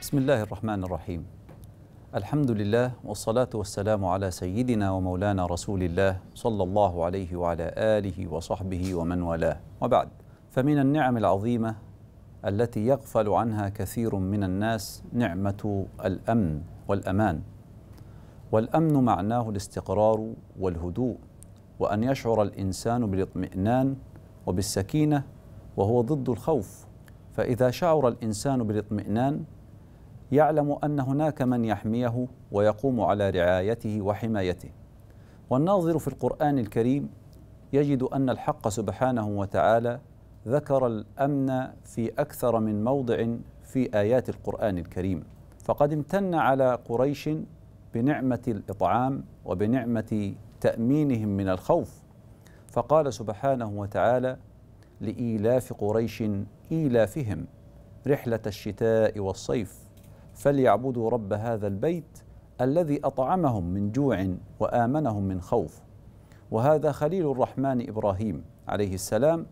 بسم الله الرحمن الرحيم الحمد لله والصلاة والسلام على سيدنا ومولانا رسول الله صلى الله عليه وعلى آله وصحبه ومن والاه وبعد فمن النعم العظيمة التي يغفل عنها كثير من الناس نعمة الأمن والأمان والأمن معناه الاستقرار والهدوء وأن يشعر الإنسان بالاطمئنان وبالسكينة وهو ضد الخوف فإذا شعر الإنسان بالاطمئنان يعلم أن هناك من يحميه ويقوم على رعايته وحمايته والناظر في القرآن الكريم يجد أن الحق سبحانه وتعالى ذكر الأمن في أكثر من موضع في آيات القرآن الكريم فقد امتن على قريش بنعمة الإطعام وبنعمة تأمينهم من الخوف فقال سبحانه وتعالى لإيلاف قريش إيلافهم رحلة الشتاء والصيف فليعبدوا رب هذا البيت الذي اطعمهم من جوع وامنهم من خوف وهذا خليل الرحمن ابراهيم عليه السلام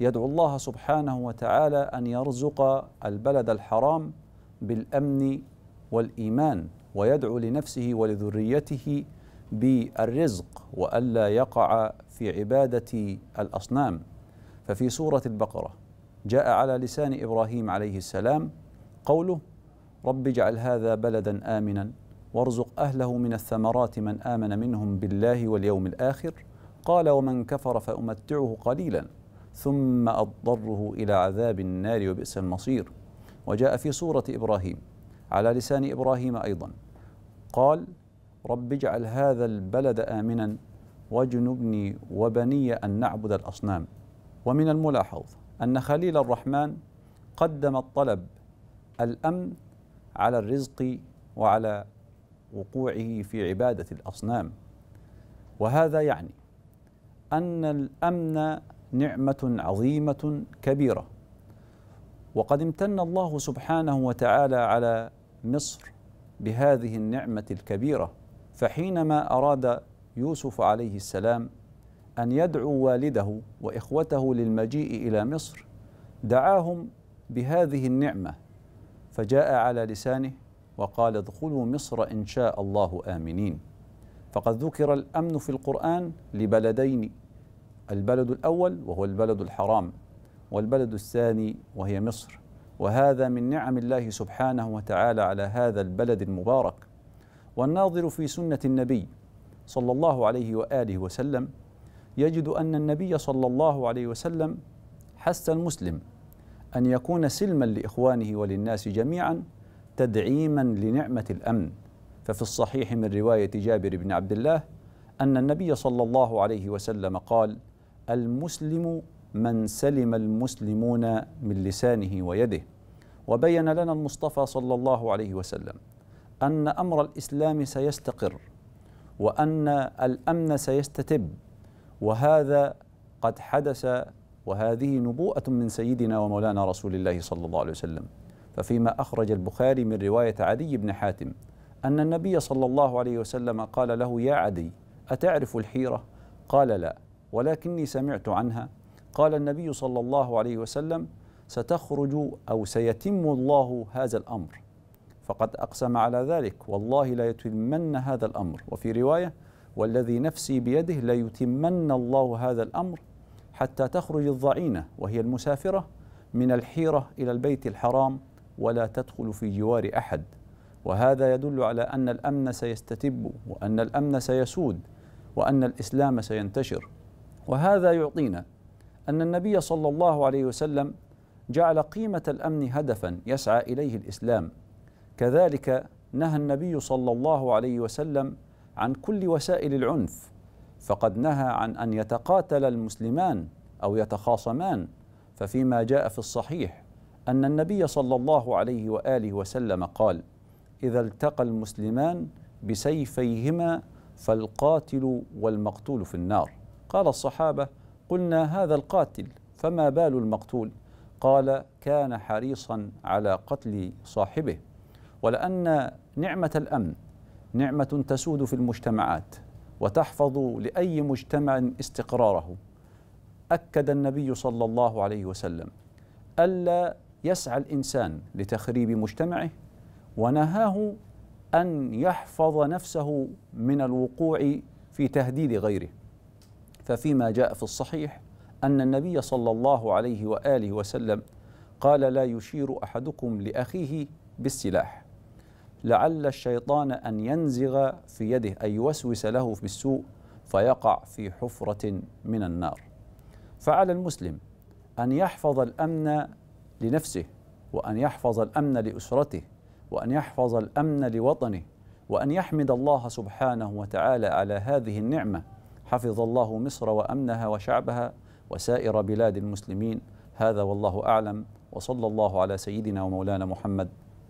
يدعو الله سبحانه وتعالى ان يرزق البلد الحرام بالامن والايمان ويدعو لنفسه ولذريته بالرزق والا يقع في عباده الاصنام ففي سوره البقره جاء على لسان ابراهيم عليه السلام قوله رب اجعل هذا بلدا امنا وارزق اهله من الثمرات من امن منهم بالله واليوم الاخر قال ومن كفر فامتعه قليلا ثم أضره الى عذاب النار وبئس المصير وجاء في سوره ابراهيم على لسان ابراهيم ايضا قال رب اجعل هذا البلد امنا واجنبني وبني ان نعبد الاصنام ومن الملاحظ ان خليل الرحمن قدم الطلب الامن على الرزق وعلى وقوعه في عباده الاصنام وهذا يعني ان الامن نعمه عظيمه كبيره وقد امتن الله سبحانه وتعالى على مصر بهذه النعمه الكبيره فحينما اراد يوسف عليه السلام ان يدعو والده واخوته للمجيء الى مصر دعاهم بهذه النعمه فجاء على لسانه وقال ادخلوا مصر ان شاء الله امنين فقد ذكر الامن في القران لبلدين البلد الاول وهو البلد الحرام والبلد الثاني وهي مصر وهذا من نعم الله سبحانه وتعالى على هذا البلد المبارك والناظر في سنه النبي صلى الله عليه واله وسلم يجد ان النبي صلى الله عليه وسلم حث المسلم أن يكون سلما لإخوانه وللناس جميعا تدعيما لنعمة الأمن ففي الصحيح من رواية جابر بن عبد الله أن النبي صلى الله عليه وسلم قال المسلم من سلم المسلمون من لسانه ويده وبين لنا المصطفى صلى الله عليه وسلم أن أمر الإسلام سيستقر وأن الأمن سيستتب وهذا قد حدث وهذه نبوءة من سيدنا ومولانا رسول الله صلى الله عليه وسلم ففيما أخرج البخاري من رواية عدي بن حاتم أن النبي صلى الله عليه وسلم قال له يا عدي أتعرف الحيرة؟ قال لا ولكني سمعت عنها قال النبي صلى الله عليه وسلم ستخرج أو سيتم الله هذا الأمر فقد أقسم على ذلك والله لا يتمن هذا الأمر وفي رواية والذي نفسي بيده ليتمن الله هذا الأمر حتى تخرج الضعينة وهي المسافرة من الحيرة إلى البيت الحرام ولا تدخل في جوار أحد وهذا يدل على أن الأمن سيستتب وأن الأمن سيسود وأن الإسلام سينتشر وهذا يعطينا أن النبي صلى الله عليه وسلم جعل قيمة الأمن هدفا يسعى إليه الإسلام كذلك نهى النبي صلى الله عليه وسلم عن كل وسائل العنف فقد نهى عن ان يتقاتل المسلمان او يتخاصمان ففيما جاء في الصحيح ان النبي صلى الله عليه واله وسلم قال اذا التقى المسلمان بسيفيهما فالقاتل والمقتول في النار قال الصحابه قلنا هذا القاتل فما بال المقتول قال كان حريصا على قتل صاحبه ولان نعمه الامن نعمه تسود في المجتمعات وتحفظ لاي مجتمع استقراره اكد النبي صلى الله عليه وسلم الا يسعى الانسان لتخريب مجتمعه ونهاه ان يحفظ نفسه من الوقوع في تهديد غيره ففيما جاء في الصحيح ان النبي صلى الله عليه واله وسلم قال لا يشير احدكم لاخيه بالسلاح لعل الشيطان أن ينزغ في يده أي يوسوس له بالسوء فيقع في حفرة من النار فعلى المسلم أن يحفظ الأمن لنفسه وأن يحفظ الأمن لأسرته وأن يحفظ الأمن لوطنه وأن يحمد الله سبحانه وتعالى على هذه النعمة حفظ الله مصر وأمنها وشعبها وسائر بلاد المسلمين هذا والله أعلم وصلى الله على سيدنا ومولانا محمد